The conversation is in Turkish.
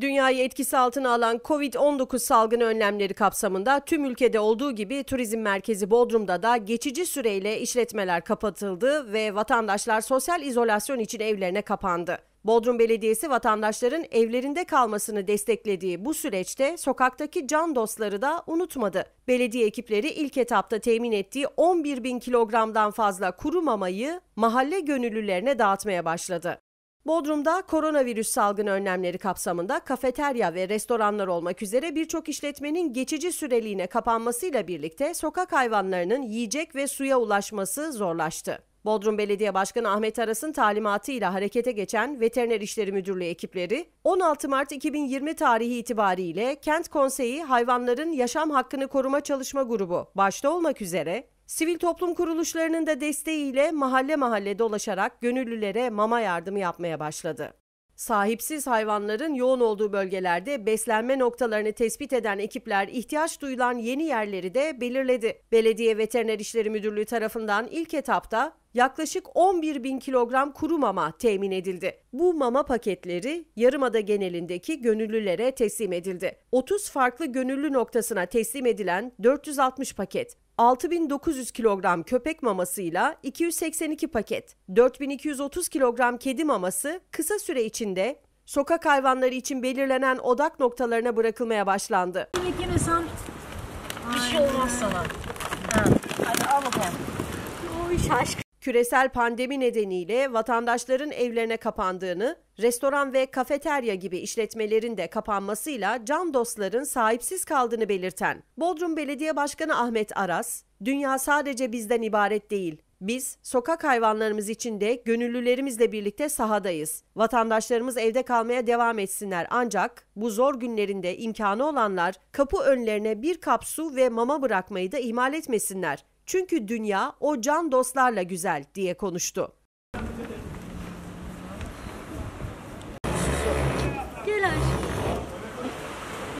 Dünyayı etkisi altına alan Covid-19 salgını önlemleri kapsamında tüm ülkede olduğu gibi turizm merkezi Bodrum'da da geçici süreyle işletmeler kapatıldı ve vatandaşlar sosyal izolasyon için evlerine kapandı. Bodrum Belediyesi vatandaşların evlerinde kalmasını desteklediği bu süreçte sokaktaki can dostları da unutmadı. Belediye ekipleri ilk etapta temin ettiği 11 bin kilogramdan fazla kuru mamayı mahalle gönüllülerine dağıtmaya başladı. Bodrum'da koronavirüs salgını önlemleri kapsamında kafeterya ve restoranlar olmak üzere birçok işletmenin geçici süreliğine kapanmasıyla birlikte sokak hayvanlarının yiyecek ve suya ulaşması zorlaştı. Bodrum Belediye Başkanı Ahmet Aras'ın talimatıyla harekete geçen Veteriner İşleri Müdürlüğü ekipleri 16 Mart 2020 tarihi itibariyle Kent Konseyi Hayvanların Yaşam Hakkını Koruma Çalışma Grubu başta olmak üzere Sivil toplum kuruluşlarının da desteğiyle mahalle mahalle dolaşarak gönüllülere mama yardımı yapmaya başladı. Sahipsiz hayvanların yoğun olduğu bölgelerde beslenme noktalarını tespit eden ekipler ihtiyaç duyulan yeni yerleri de belirledi. Belediye Veteriner İşleri Müdürlüğü tarafından ilk etapta yaklaşık 11 bin kilogram kuru mama temin edildi. Bu mama paketleri Yarımada genelindeki gönüllülere teslim edildi. 30 farklı gönüllü noktasına teslim edilen 460 paket 6900 kilogram köpek mamasıyla 282 paket, 4230 kilogram kedi maması kısa süre içinde sokak hayvanları için belirlenen odak noktalarına bırakılmaya başlandı. Yemek yemesen bir şey olmaz sana. Ha. Hadi al bakalım. Oy şaşkın küresel pandemi nedeniyle vatandaşların evlerine kapandığını, restoran ve kafeterya gibi işletmelerin de kapanmasıyla can dostların sahipsiz kaldığını belirten Bodrum Belediye Başkanı Ahmet Aras, "Dünya sadece bizden ibaret değil. Biz sokak hayvanlarımız için de gönüllülerimizle birlikte sahadayız. Vatandaşlarımız evde kalmaya devam etsinler ancak bu zor günlerinde imkanı olanlar kapı önlerine bir kap su ve mama bırakmayı da ihmal etmesinler. Çünkü dünya o can dostlarla güzel diye konuştu.